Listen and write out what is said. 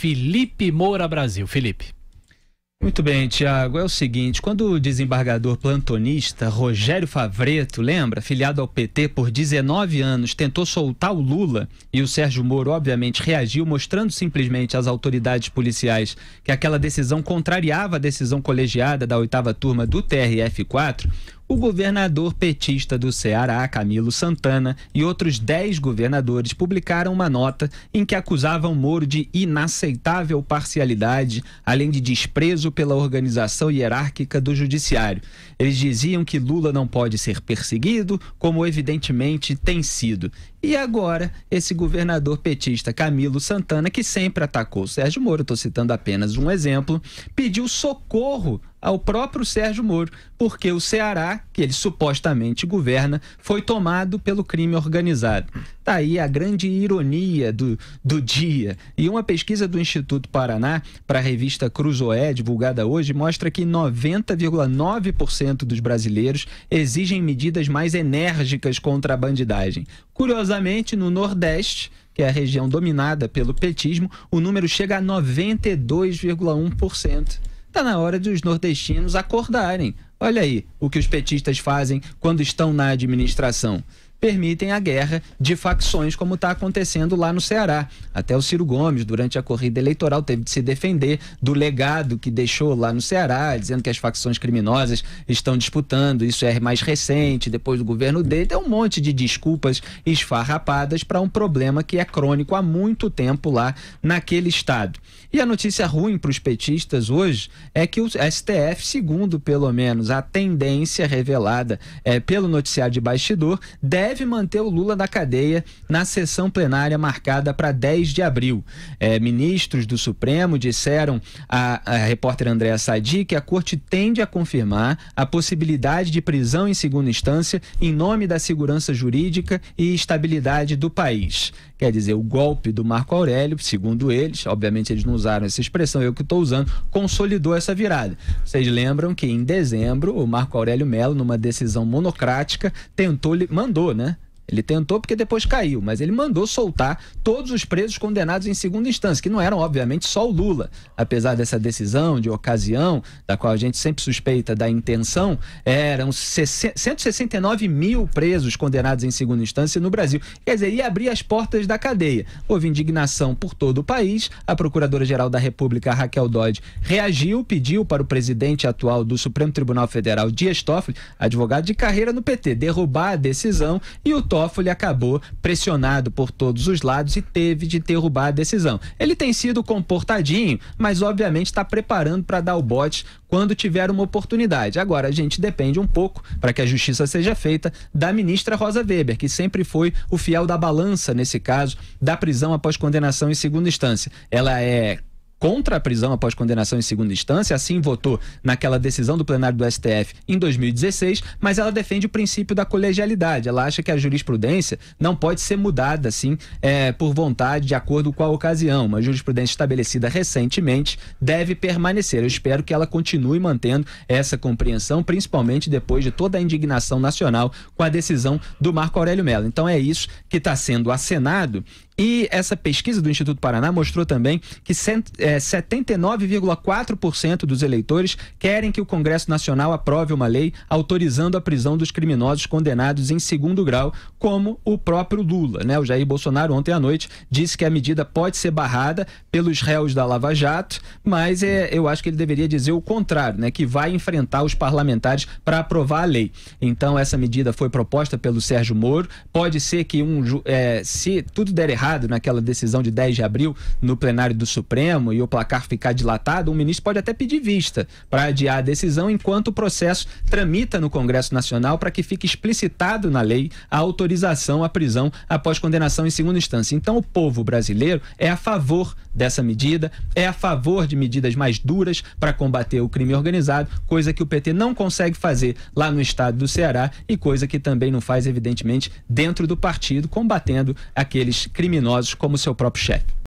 Felipe Moura Brasil. Felipe. Muito bem, Tiago. É o seguinte: quando o desembargador plantonista Rogério Favreto, lembra, filiado ao PT por 19 anos, tentou soltar o Lula e o Sérgio Moro, obviamente, reagiu, mostrando simplesmente às autoridades policiais que aquela decisão contrariava a decisão colegiada da oitava turma do TRF-4 o governador petista do Ceará, Camilo Santana, e outros dez governadores publicaram uma nota em que acusavam Moro de inaceitável parcialidade, além de desprezo pela organização hierárquica do judiciário. Eles diziam que Lula não pode ser perseguido, como evidentemente tem sido. E agora, esse governador petista Camilo Santana, que sempre atacou Sérgio Moro, estou citando apenas um exemplo, pediu socorro ao próprio Sérgio Moro, porque o Ceará, que ele supostamente governa, foi tomado pelo crime organizado. Daí tá aí a grande ironia do, do dia. E uma pesquisa do Instituto Paraná para a revista Cruzoé, divulgada hoje, mostra que 90,9% dos brasileiros exigem medidas mais enérgicas contra a bandidagem. Curiosamente, no Nordeste, que é a região dominada pelo petismo, o número chega a 92,1%. Está na hora de os nordestinos acordarem. Olha aí o que os petistas fazem quando estão na administração permitem a guerra de facções, como está acontecendo lá no Ceará. Até o Ciro Gomes, durante a corrida eleitoral, teve de se defender do legado que deixou lá no Ceará, dizendo que as facções criminosas estão disputando, isso é mais recente, depois do governo dele. É um monte de desculpas esfarrapadas para um problema que é crônico há muito tempo lá naquele estado. E a notícia ruim para os petistas hoje é que o STF, segundo pelo menos a tendência revelada é, pelo noticiário de bastidor, deve deve manter o Lula na cadeia na sessão plenária marcada para 10 de abril. É, ministros do Supremo disseram à, repórter Andréa Sadi que a corte tende a confirmar a possibilidade de prisão em segunda instância em nome da segurança jurídica e estabilidade do país. Quer dizer, o golpe do Marco Aurélio, segundo eles, obviamente eles não usaram essa expressão, é eu que estou usando, consolidou essa virada. Vocês lembram que em dezembro o Marco Aurélio Melo, numa decisão monocrática, tentou mandou, né? né? Ele tentou porque depois caiu, mas ele mandou soltar todos os presos condenados em segunda instância, que não eram, obviamente, só o Lula. Apesar dessa decisão de ocasião, da qual a gente sempre suspeita da intenção, eram 169 mil presos condenados em segunda instância no Brasil. Quer dizer, ia abrir as portas da cadeia. Houve indignação por todo o país. A Procuradora-Geral da República, Raquel Dodge, reagiu, pediu para o presidente atual do Supremo Tribunal Federal, Dias Toffoli, advogado de carreira no PT, derrubar a decisão e o Toffoli Toffoli acabou pressionado por todos os lados e teve de derrubar a decisão. Ele tem sido comportadinho, mas obviamente está preparando para dar o bote quando tiver uma oportunidade. Agora, a gente depende um pouco, para que a justiça seja feita, da ministra Rosa Weber, que sempre foi o fiel da balança nesse caso, da prisão após condenação em segunda instância. Ela é contra a prisão após condenação em segunda instância, assim votou naquela decisão do plenário do STF em 2016, mas ela defende o princípio da colegialidade. Ela acha que a jurisprudência não pode ser mudada assim é, por vontade, de acordo com a ocasião. Uma jurisprudência estabelecida recentemente deve permanecer. Eu espero que ela continue mantendo essa compreensão, principalmente depois de toda a indignação nacional com a decisão do Marco Aurélio Mello. Então é isso que está sendo acenado. E essa pesquisa do Instituto Paraná mostrou também que cento é, é, 79,4% dos eleitores querem que o Congresso Nacional aprove uma lei autorizando a prisão dos criminosos condenados em segundo grau, como o próprio Lula. Né? O Jair Bolsonaro, ontem à noite, disse que a medida pode ser barrada pelos réus da Lava Jato, mas é, eu acho que ele deveria dizer o contrário, né? que vai enfrentar os parlamentares para aprovar a lei. Então, essa medida foi proposta pelo Sérgio Moro. Pode ser que, um, é, se tudo der errado naquela decisão de 10 de abril no plenário do Supremo e o placar ficar dilatado, o ministro pode até pedir vista para adiar a decisão enquanto o processo tramita no Congresso Nacional para que fique explicitado na lei a autorização à prisão após condenação em segunda instância. Então, o povo brasileiro é a favor dessa medida, é a favor de medidas mais duras para combater o crime organizado, coisa que o PT não consegue fazer lá no estado do Ceará e coisa que também não faz, evidentemente, dentro do partido, combatendo aqueles criminosos como seu próprio chefe.